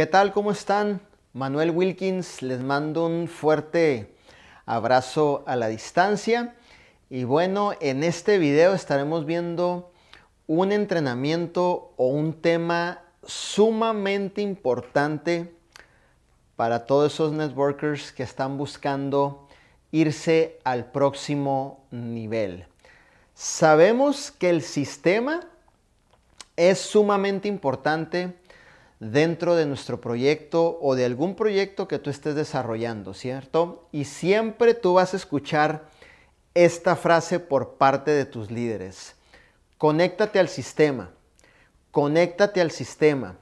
¿Qué tal? ¿Cómo están? Manuel Wilkins, les mando un fuerte abrazo a la distancia. Y bueno, en este video estaremos viendo un entrenamiento o un tema sumamente importante para todos esos networkers que están buscando irse al próximo nivel. Sabemos que el sistema es sumamente importante dentro de nuestro proyecto o de algún proyecto que tú estés desarrollando, ¿cierto? Y siempre tú vas a escuchar esta frase por parte de tus líderes. Conéctate al sistema, conéctate al sistema,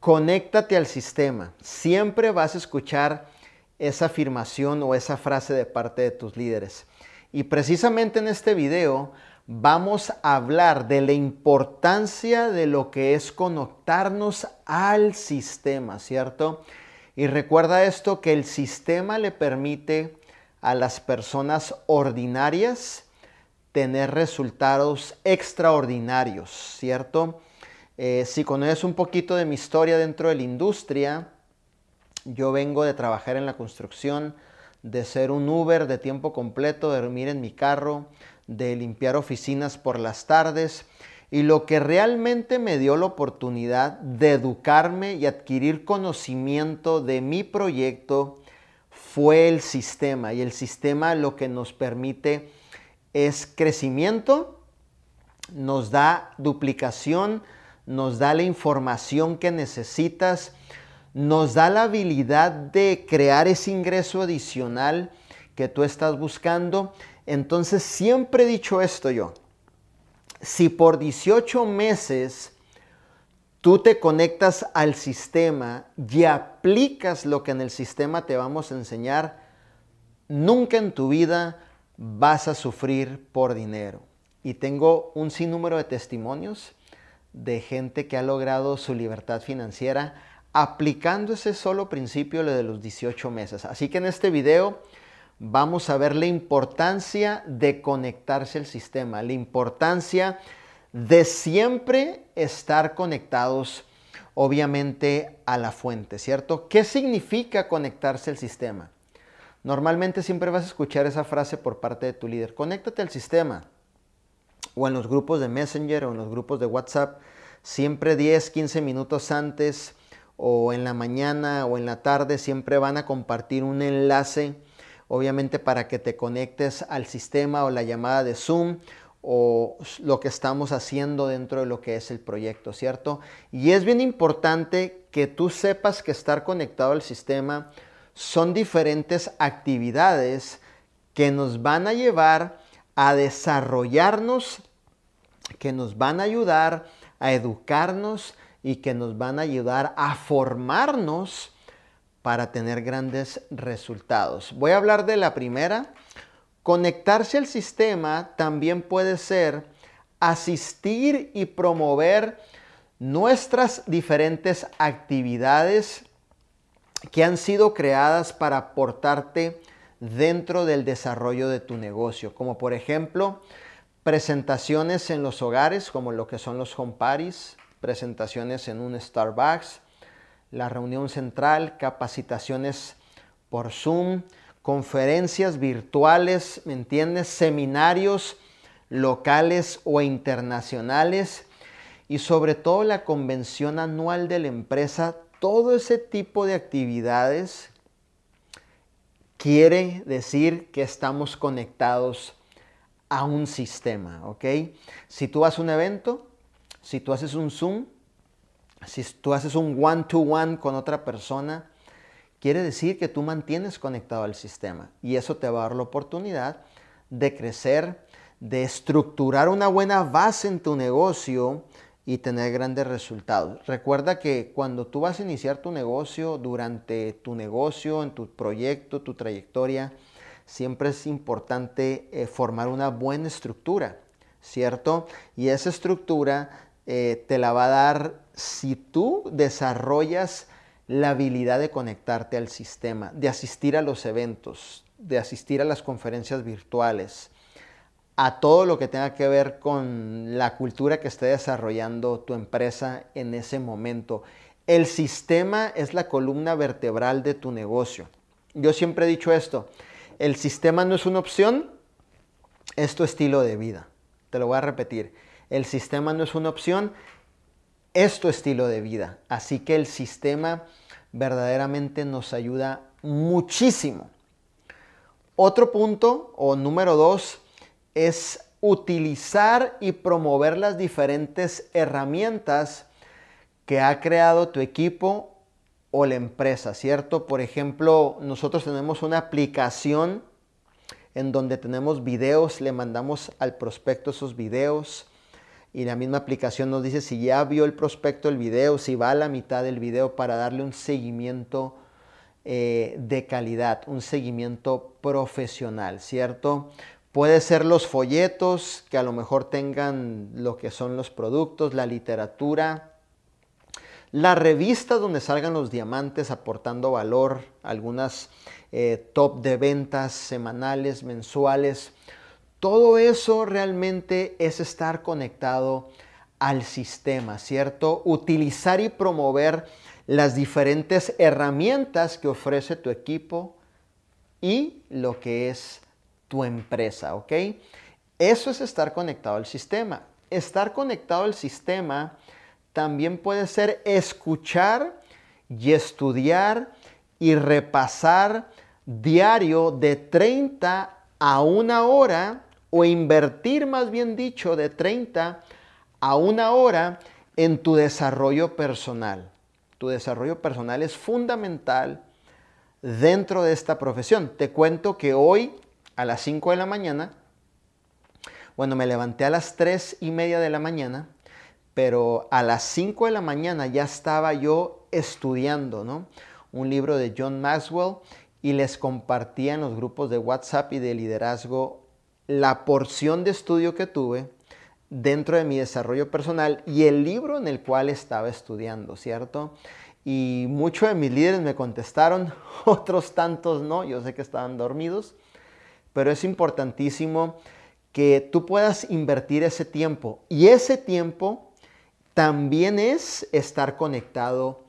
conéctate al sistema. Siempre vas a escuchar esa afirmación o esa frase de parte de tus líderes. Y precisamente en este video vamos a hablar de la importancia de lo que es conectarnos al sistema, ¿cierto? Y recuerda esto que el sistema le permite a las personas ordinarias tener resultados extraordinarios, ¿cierto? Eh, si conoces un poquito de mi historia dentro de la industria, yo vengo de trabajar en la construcción, de ser un Uber de tiempo completo, de dormir en mi carro, de limpiar oficinas por las tardes. Y lo que realmente me dio la oportunidad de educarme y adquirir conocimiento de mi proyecto fue el sistema. Y el sistema lo que nos permite es crecimiento, nos da duplicación, nos da la información que necesitas, nos da la habilidad de crear ese ingreso adicional que tú estás buscando entonces siempre he dicho esto yo. Si por 18 meses tú te conectas al sistema y aplicas lo que en el sistema te vamos a enseñar, nunca en tu vida vas a sufrir por dinero. Y tengo un sinnúmero de testimonios de gente que ha logrado su libertad financiera aplicando ese solo principio de los 18 meses. Así que en este video vamos a ver la importancia de conectarse al sistema, la importancia de siempre estar conectados, obviamente, a la fuente, ¿cierto? ¿Qué significa conectarse al sistema? Normalmente siempre vas a escuchar esa frase por parte de tu líder, conéctate al sistema, o en los grupos de Messenger o en los grupos de WhatsApp, siempre 10, 15 minutos antes o en la mañana o en la tarde, siempre van a compartir un enlace obviamente para que te conectes al sistema o la llamada de Zoom o lo que estamos haciendo dentro de lo que es el proyecto, ¿cierto? Y es bien importante que tú sepas que estar conectado al sistema son diferentes actividades que nos van a llevar a desarrollarnos, que nos van a ayudar a educarnos y que nos van a ayudar a formarnos para tener grandes resultados. Voy a hablar de la primera. Conectarse al sistema también puede ser asistir y promover nuestras diferentes actividades que han sido creadas para aportarte dentro del desarrollo de tu negocio, como por ejemplo presentaciones en los hogares, como lo que son los home parties, presentaciones en un Starbucks, la reunión central, capacitaciones por Zoom, conferencias virtuales, ¿me entiendes? Seminarios locales o internacionales y sobre todo la convención anual de la empresa, todo ese tipo de actividades quiere decir que estamos conectados a un sistema, ¿ok? Si tú haces un evento, si tú haces un Zoom, si tú haces un one-to-one con otra persona, quiere decir que tú mantienes conectado al sistema y eso te va a dar la oportunidad de crecer, de estructurar una buena base en tu negocio y tener grandes resultados. Recuerda que cuando tú vas a iniciar tu negocio, durante tu negocio, en tu proyecto, tu trayectoria, siempre es importante eh, formar una buena estructura, ¿cierto? Y esa estructura eh, te la va a dar si tú desarrollas la habilidad de conectarte al sistema, de asistir a los eventos, de asistir a las conferencias virtuales, a todo lo que tenga que ver con la cultura que esté desarrollando tu empresa en ese momento. El sistema es la columna vertebral de tu negocio. Yo siempre he dicho esto, el sistema no es una opción, es tu estilo de vida. Te lo voy a repetir el sistema no es una opción, es tu estilo de vida. Así que el sistema verdaderamente nos ayuda muchísimo. Otro punto, o número dos, es utilizar y promover las diferentes herramientas que ha creado tu equipo o la empresa, ¿cierto? Por ejemplo, nosotros tenemos una aplicación en donde tenemos videos, le mandamos al prospecto esos videos, y la misma aplicación nos dice si ya vio el prospecto el video, si va a la mitad del video para darle un seguimiento eh, de calidad, un seguimiento profesional, ¿cierto? Puede ser los folletos que a lo mejor tengan lo que son los productos, la literatura, la revista donde salgan los diamantes aportando valor, algunas eh, top de ventas semanales, mensuales todo eso realmente es estar conectado al sistema, ¿cierto? Utilizar y promover las diferentes herramientas que ofrece tu equipo y lo que es tu empresa, ¿ok? Eso es estar conectado al sistema. Estar conectado al sistema también puede ser escuchar y estudiar y repasar diario de 30 a una hora o invertir más bien dicho de 30 a una hora en tu desarrollo personal. Tu desarrollo personal es fundamental dentro de esta profesión. Te cuento que hoy a las 5 de la mañana, bueno, me levanté a las 3 y media de la mañana, pero a las 5 de la mañana ya estaba yo estudiando, ¿no? Un libro de John Maxwell y les compartía en los grupos de WhatsApp y de liderazgo la porción de estudio que tuve dentro de mi desarrollo personal y el libro en el cual estaba estudiando, ¿cierto? Y muchos de mis líderes me contestaron, otros tantos no, yo sé que estaban dormidos, pero es importantísimo que tú puedas invertir ese tiempo. Y ese tiempo también es estar conectado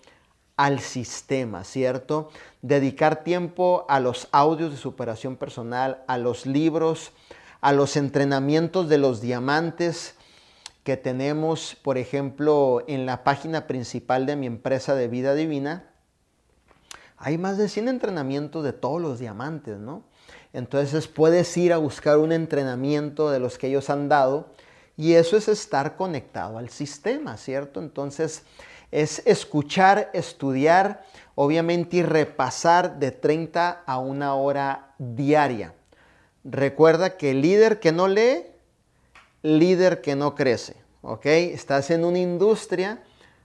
al sistema, ¿cierto? Dedicar tiempo a los audios de superación personal, a los libros, a los entrenamientos de los diamantes que tenemos, por ejemplo, en la página principal de mi empresa de vida divina, hay más de 100 entrenamientos de todos los diamantes, ¿no? Entonces puedes ir a buscar un entrenamiento de los que ellos han dado y eso es estar conectado al sistema, ¿cierto? Entonces es escuchar, estudiar, obviamente y repasar de 30 a una hora diaria. Recuerda que líder que no lee, líder que no crece, ¿ok? Estás en una industria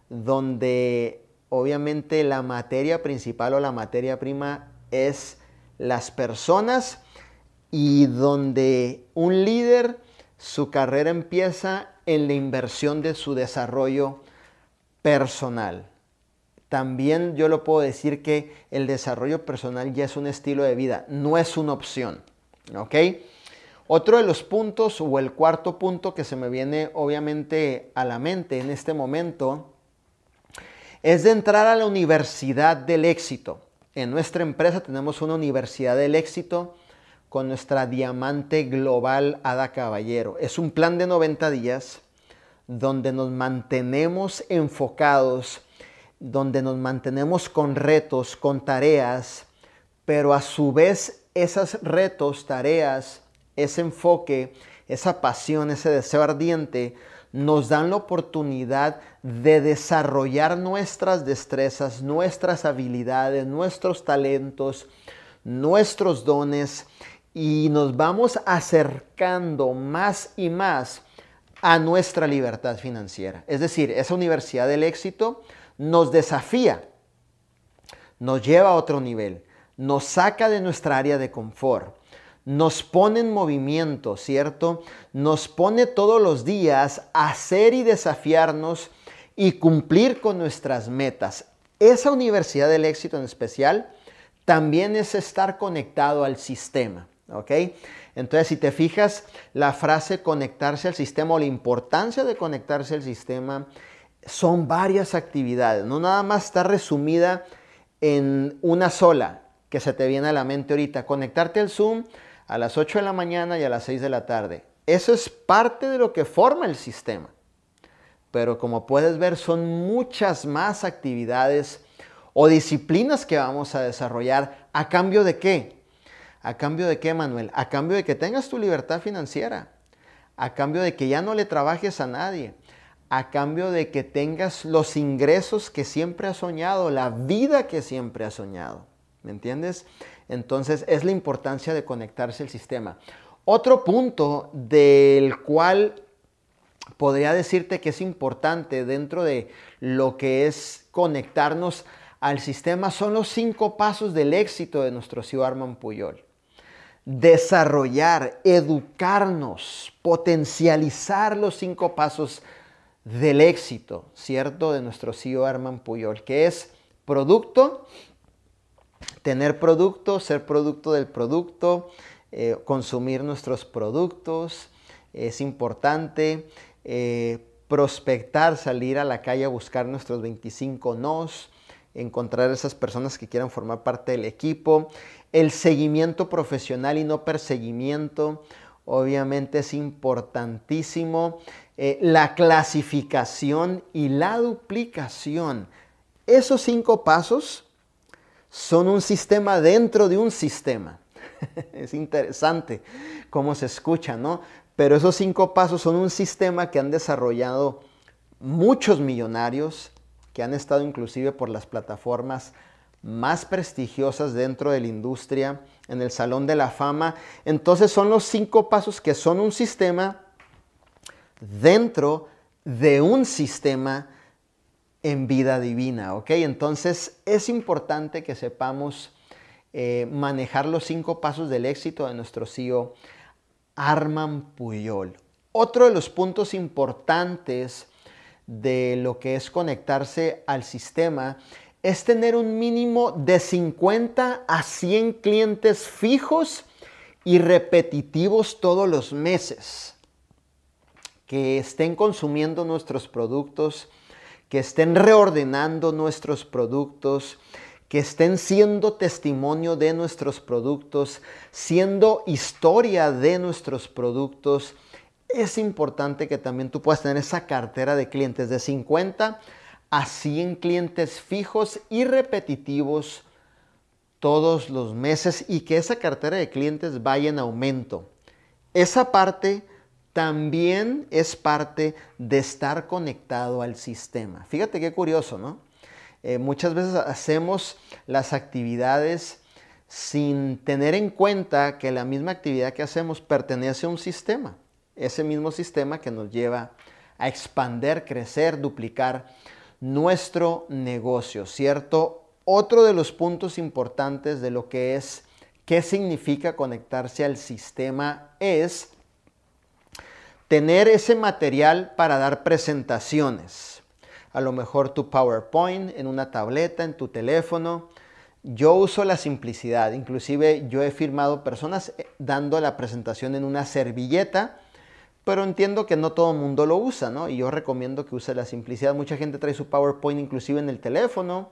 donde obviamente la materia principal o la materia prima es las personas y donde un líder, su carrera empieza en la inversión de su desarrollo personal. También yo lo puedo decir que el desarrollo personal ya es un estilo de vida, no es una opción. ¿Ok? Otro de los puntos o el cuarto punto que se me viene obviamente a la mente en este momento es de entrar a la universidad del éxito. En nuestra empresa tenemos una universidad del éxito con nuestra diamante global Ada Caballero. Es un plan de 90 días donde nos mantenemos enfocados, donde nos mantenemos con retos, con tareas, pero a su vez esos retos, tareas, ese enfoque, esa pasión, ese deseo ardiente, nos dan la oportunidad de desarrollar nuestras destrezas, nuestras habilidades, nuestros talentos, nuestros dones y nos vamos acercando más y más a nuestra libertad financiera. Es decir, esa universidad del éxito nos desafía, nos lleva a otro nivel nos saca de nuestra área de confort, nos pone en movimiento, ¿cierto? Nos pone todos los días a hacer y desafiarnos y cumplir con nuestras metas. Esa universidad del éxito en especial también es estar conectado al sistema, ¿ok? Entonces, si te fijas, la frase conectarse al sistema o la importancia de conectarse al sistema son varias actividades, no nada más está resumida en una sola, que se te viene a la mente ahorita. Conectarte al Zoom a las 8 de la mañana y a las 6 de la tarde. Eso es parte de lo que forma el sistema. Pero como puedes ver, son muchas más actividades o disciplinas que vamos a desarrollar. ¿A cambio de qué? ¿A cambio de qué, Manuel? A cambio de que tengas tu libertad financiera. A cambio de que ya no le trabajes a nadie. A cambio de que tengas los ingresos que siempre has soñado, la vida que siempre has soñado. ¿Me entiendes? Entonces es la importancia de conectarse al sistema. Otro punto del cual podría decirte que es importante dentro de lo que es conectarnos al sistema son los cinco pasos del éxito de nuestro arman Puyol. Desarrollar, educarnos, potencializar los cinco pasos del éxito, ¿cierto? De nuestro CEO Arman Puyol, que es producto, tener producto, ser producto del producto, eh, consumir nuestros productos, es importante eh, prospectar, salir a la calle a buscar nuestros 25 nos, encontrar esas personas que quieran formar parte del equipo, el seguimiento profesional y no perseguimiento, obviamente es importantísimo, eh, la clasificación y la duplicación. Esos cinco pasos son un sistema dentro de un sistema. es interesante cómo se escucha, ¿no? Pero esos cinco pasos son un sistema que han desarrollado muchos millonarios que han estado inclusive por las plataformas más prestigiosas dentro de la industria, en el Salón de la Fama. Entonces son los cinco pasos que son un sistema dentro de un sistema en vida divina, ¿ok? Entonces es importante que sepamos eh, manejar los cinco pasos del éxito de nuestro CEO Arman Puyol. Otro de los puntos importantes de lo que es conectarse al sistema es tener un mínimo de 50 a 100 clientes fijos y repetitivos todos los meses que estén consumiendo nuestros productos que estén reordenando nuestros productos, que estén siendo testimonio de nuestros productos, siendo historia de nuestros productos. Es importante que también tú puedas tener esa cartera de clientes de 50 a 100 clientes fijos y repetitivos todos los meses y que esa cartera de clientes vaya en aumento. Esa parte también es parte de estar conectado al sistema. Fíjate qué curioso, ¿no? Eh, muchas veces hacemos las actividades sin tener en cuenta que la misma actividad que hacemos pertenece a un sistema, ese mismo sistema que nos lleva a expander, crecer, duplicar nuestro negocio, ¿cierto? Otro de los puntos importantes de lo que es, qué significa conectarse al sistema es tener ese material para dar presentaciones. A lo mejor tu PowerPoint en una tableta, en tu teléfono. Yo uso la simplicidad. Inclusive yo he firmado personas eh, dando la presentación en una servilleta, pero entiendo que no todo el mundo lo usa, ¿no? Y yo recomiendo que use la simplicidad. Mucha gente trae su PowerPoint inclusive en el teléfono.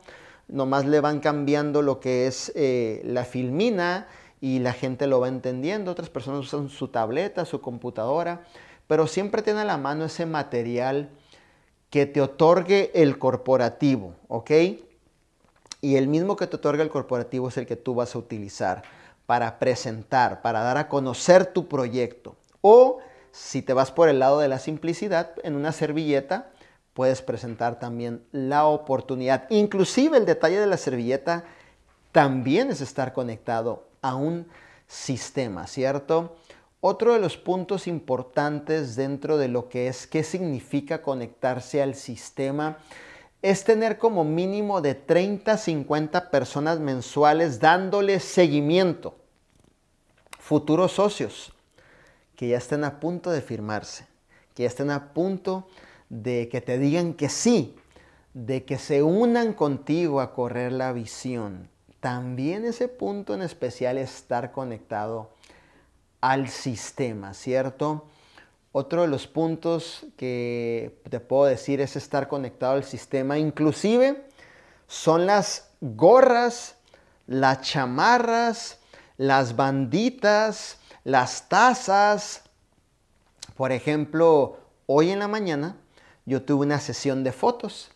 Nomás le van cambiando lo que es eh, la filmina y la gente lo va entendiendo. Otras personas usan su tableta, su computadora pero siempre tiene a la mano ese material que te otorgue el corporativo, ¿ok? Y el mismo que te otorga el corporativo es el que tú vas a utilizar para presentar, para dar a conocer tu proyecto. O si te vas por el lado de la simplicidad, en una servilleta puedes presentar también la oportunidad. Inclusive el detalle de la servilleta también es estar conectado a un sistema, ¿cierto? Otro de los puntos importantes dentro de lo que es qué significa conectarse al sistema es tener como mínimo de 30 a 50 personas mensuales dándole seguimiento. Futuros socios que ya estén a punto de firmarse, que ya estén a punto de que te digan que sí, de que se unan contigo a correr la visión. También ese punto en especial es estar conectado al sistema, ¿cierto? Otro de los puntos que te puedo decir es estar conectado al sistema, inclusive son las gorras, las chamarras, las banditas, las tazas. Por ejemplo, hoy en la mañana yo tuve una sesión de fotos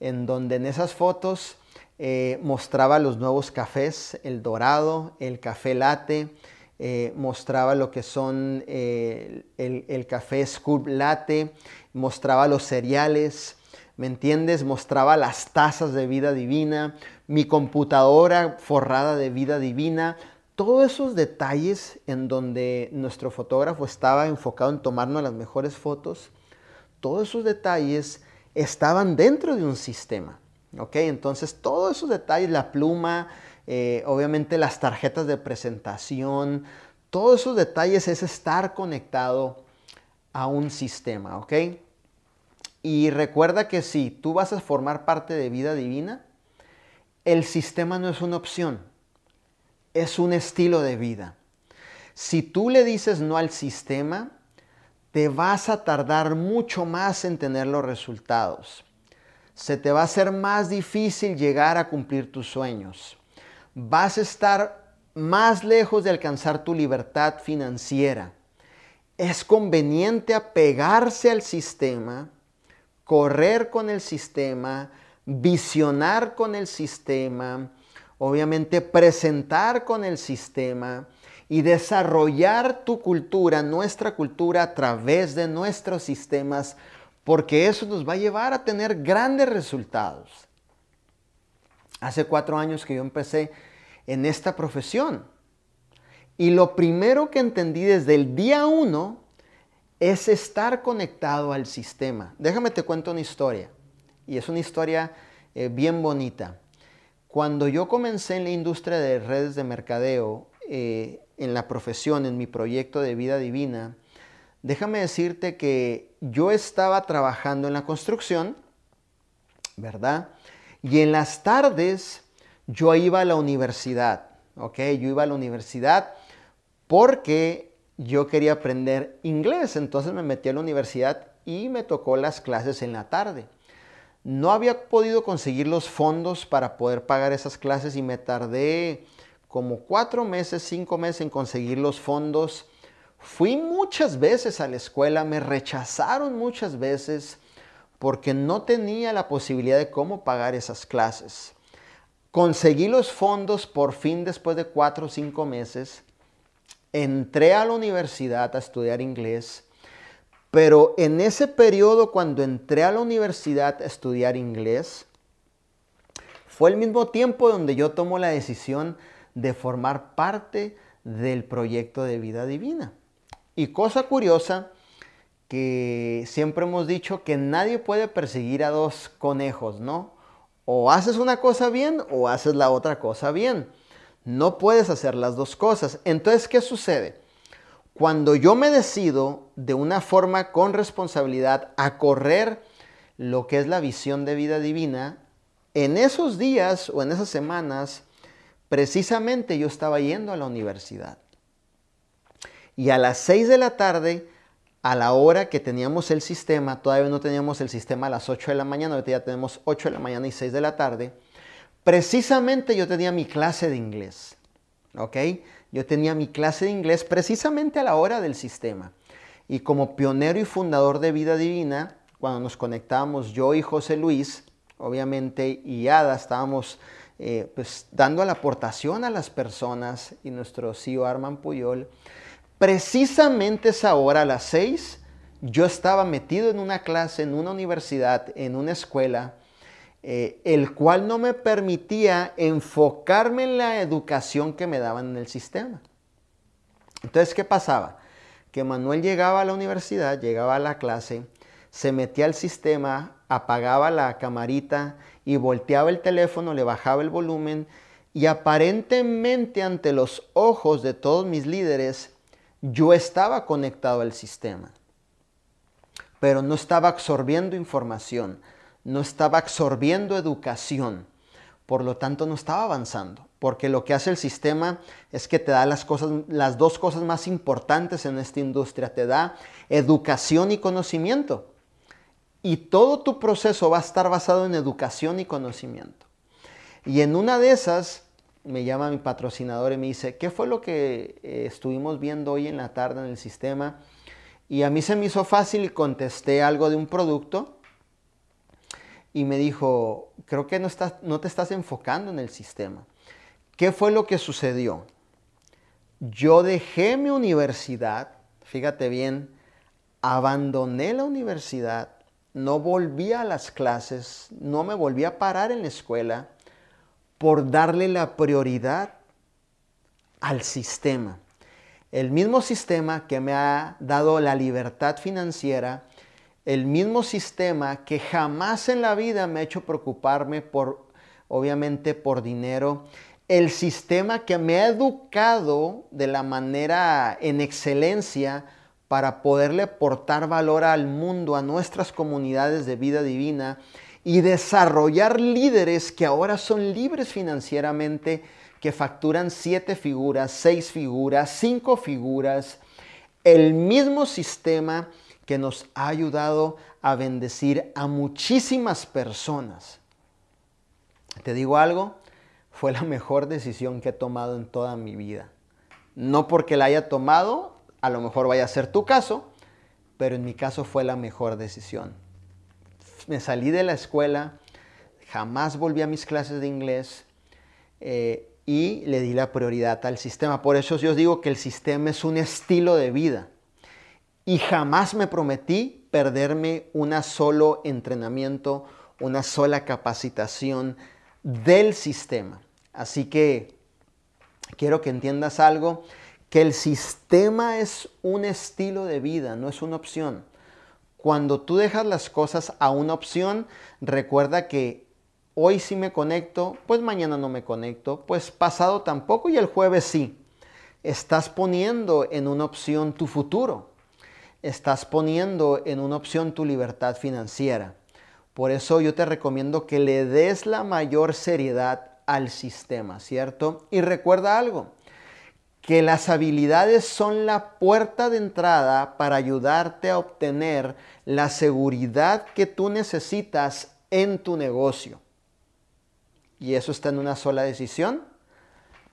en donde en esas fotos eh, mostraba los nuevos cafés, el dorado, el café late... Eh, mostraba lo que son eh, el, el, café scoop latte, mostraba los cereales, ¿me entiendes? Mostraba las tazas de vida divina, mi computadora forrada de vida divina. Todos esos detalles en donde nuestro fotógrafo estaba enfocado en tomarnos las mejores fotos, todos esos detalles estaban dentro de un sistema. ¿ok? Entonces todos esos detalles, la pluma, eh, obviamente las tarjetas de presentación, todos esos detalles es estar conectado a un sistema, ¿ok? Y recuerda que si tú vas a formar parte de vida divina, el sistema no es una opción, es un estilo de vida. Si tú le dices no al sistema, te vas a tardar mucho más en tener los resultados. Se te va a hacer más difícil llegar a cumplir tus sueños vas a estar más lejos de alcanzar tu libertad financiera. Es conveniente apegarse al sistema, correr con el sistema, visionar con el sistema, obviamente presentar con el sistema y desarrollar tu cultura, nuestra cultura a través de nuestros sistemas, porque eso nos va a llevar a tener grandes resultados. Hace cuatro años que yo empecé en esta profesión. Y lo primero que entendí desde el día uno es estar conectado al sistema. Déjame te cuento una historia. Y es una historia eh, bien bonita. Cuando yo comencé en la industria de redes de mercadeo, eh, en la profesión, en mi proyecto de vida divina, déjame decirte que yo estaba trabajando en la construcción, ¿verdad? Y en las tardes yo iba a la universidad, ¿ok? Yo iba a la universidad porque yo quería aprender inglés, entonces me metí a la universidad y me tocó las clases en la tarde. No había podido conseguir los fondos para poder pagar esas clases y me tardé como cuatro meses, cinco meses en conseguir los fondos. Fui muchas veces a la escuela, me rechazaron muchas veces porque no tenía la posibilidad de cómo pagar esas clases. Conseguí los fondos por fin después de cuatro o cinco meses. Entré a la universidad a estudiar inglés, pero en ese periodo cuando entré a la universidad a estudiar inglés, fue el mismo tiempo donde yo tomo la decisión de formar parte del proyecto de vida divina. Y cosa curiosa, que siempre hemos dicho que nadie puede perseguir a dos conejos, ¿no? O haces una cosa bien o haces la otra cosa bien. No puedes hacer las dos cosas. Entonces, ¿qué sucede? Cuando yo me decido de una forma con responsabilidad a correr lo que es la visión de vida divina, en esos días o en esas semanas, precisamente yo estaba yendo a la universidad. Y a las seis de la tarde a la hora que teníamos el sistema, todavía no teníamos el sistema a las 8 de la mañana, ahorita ya tenemos 8 de la mañana y 6 de la tarde, precisamente yo tenía mi clase de inglés, ¿ok? Yo tenía mi clase de inglés precisamente a la hora del sistema. Y como pionero y fundador de Vida Divina, cuando nos conectábamos yo y José Luis, obviamente, y Ada, estábamos eh, pues dando la aportación a las personas y nuestro CEO Arman Puyol, Precisamente esa hora, a las 6, yo estaba metido en una clase, en una universidad, en una escuela, eh, el cual no me permitía enfocarme en la educación que me daban en el sistema. Entonces, ¿qué pasaba? Que Manuel llegaba a la universidad, llegaba a la clase, se metía al sistema, apagaba la camarita y volteaba el teléfono, le bajaba el volumen y aparentemente ante los ojos de todos mis líderes, yo estaba conectado al sistema, pero no estaba absorbiendo información, no estaba absorbiendo educación, por lo tanto no estaba avanzando, porque lo que hace el sistema es que te da las, cosas, las dos cosas más importantes en esta industria, te da educación y conocimiento. Y todo tu proceso va a estar basado en educación y conocimiento. Y en una de esas, me llama mi patrocinador y me dice, ¿qué fue lo que eh, estuvimos viendo hoy en la tarde en el sistema? Y a mí se me hizo fácil y contesté algo de un producto y me dijo, creo que no, estás, no te estás enfocando en el sistema. ¿Qué fue lo que sucedió? Yo dejé mi universidad, fíjate bien, abandoné la universidad, no volví a las clases, no me volví a parar en la escuela por darle la prioridad al sistema. El mismo sistema que me ha dado la libertad financiera, el mismo sistema que jamás en la vida me ha hecho preocuparme por, obviamente, por dinero, el sistema que me ha educado de la manera en excelencia para poderle aportar valor al mundo, a nuestras comunidades de vida divina, y desarrollar líderes que ahora son libres financieramente, que facturan siete figuras, seis figuras, cinco figuras. El mismo sistema que nos ha ayudado a bendecir a muchísimas personas. Te digo algo, fue la mejor decisión que he tomado en toda mi vida. No porque la haya tomado, a lo mejor vaya a ser tu caso, pero en mi caso fue la mejor decisión me salí de la escuela, jamás volví a mis clases de inglés eh, y le di la prioridad al sistema. Por eso yo digo que el sistema es un estilo de vida. Y jamás me prometí perderme un solo entrenamiento, una sola capacitación del sistema. Así que quiero que entiendas algo, que el sistema es un estilo de vida, no es una opción. Cuando tú dejas las cosas a una opción, recuerda que hoy sí me conecto, pues mañana no me conecto, pues pasado tampoco y el jueves sí. Estás poniendo en una opción tu futuro. Estás poniendo en una opción tu libertad financiera. Por eso yo te recomiendo que le des la mayor seriedad al sistema, ¿cierto? Y recuerda algo, que las habilidades son la puerta de entrada para ayudarte a obtener la seguridad que tú necesitas en tu negocio. Y eso está en una sola decisión.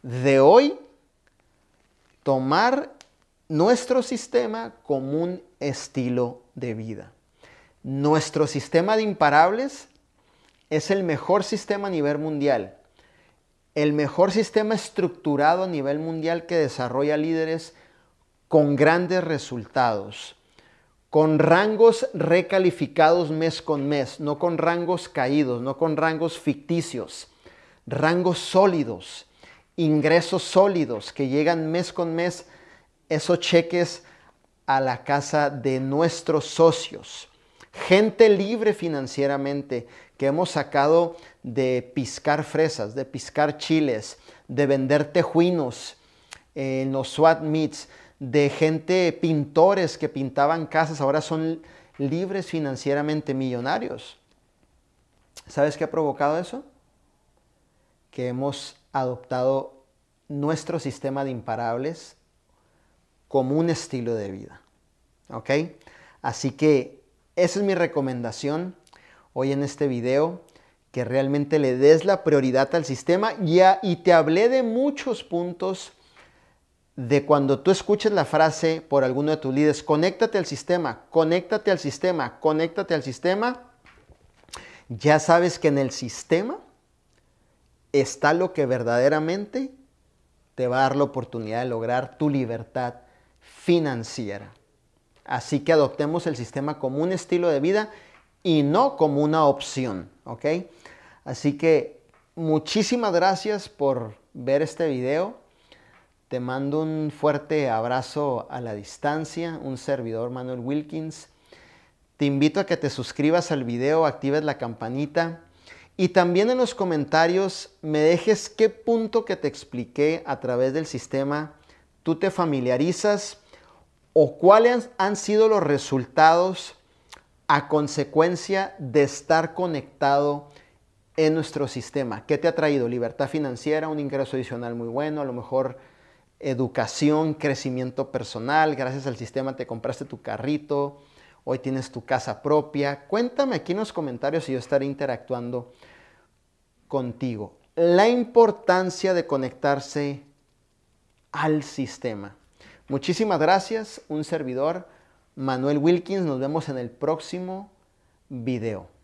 De hoy, tomar nuestro sistema como un estilo de vida. Nuestro sistema de imparables es el mejor sistema a nivel mundial el mejor sistema estructurado a nivel mundial que desarrolla líderes con grandes resultados, con rangos recalificados mes con mes, no con rangos caídos, no con rangos ficticios, rangos sólidos, ingresos sólidos que llegan mes con mes, esos cheques a la casa de nuestros socios, gente libre financieramente, que hemos sacado de piscar fresas, de piscar chiles, de vender tejuinos en los SWAT meets, de gente, pintores que pintaban casas, ahora son libres financieramente millonarios. ¿Sabes qué ha provocado eso? Que hemos adoptado nuestro sistema de imparables como un estilo de vida. ¿Ok? Así que esa es mi recomendación hoy en este video, que realmente le des la prioridad al sistema y, y te hablé de muchos puntos de cuando tú escuches la frase por alguno de tus líderes, conéctate al sistema, conéctate al sistema, conéctate al sistema, ya sabes que en el sistema está lo que verdaderamente te va a dar la oportunidad de lograr tu libertad financiera. Así que adoptemos el sistema como un estilo de vida y no como una opción, ¿ok? Así que muchísimas gracias por ver este video. Te mando un fuerte abrazo a la distancia, un servidor Manuel Wilkins. Te invito a que te suscribas al video, actives la campanita y también en los comentarios me dejes qué punto que te expliqué a través del sistema tú te familiarizas o cuáles han sido los resultados a consecuencia de estar conectado en nuestro sistema. ¿Qué te ha traído? Libertad financiera, un ingreso adicional muy bueno, a lo mejor educación, crecimiento personal, gracias al sistema te compraste tu carrito, hoy tienes tu casa propia. Cuéntame aquí en los comentarios y yo estaré interactuando contigo. La importancia de conectarse al sistema. Muchísimas gracias, un servidor. Manuel Wilkins. Nos vemos en el próximo video.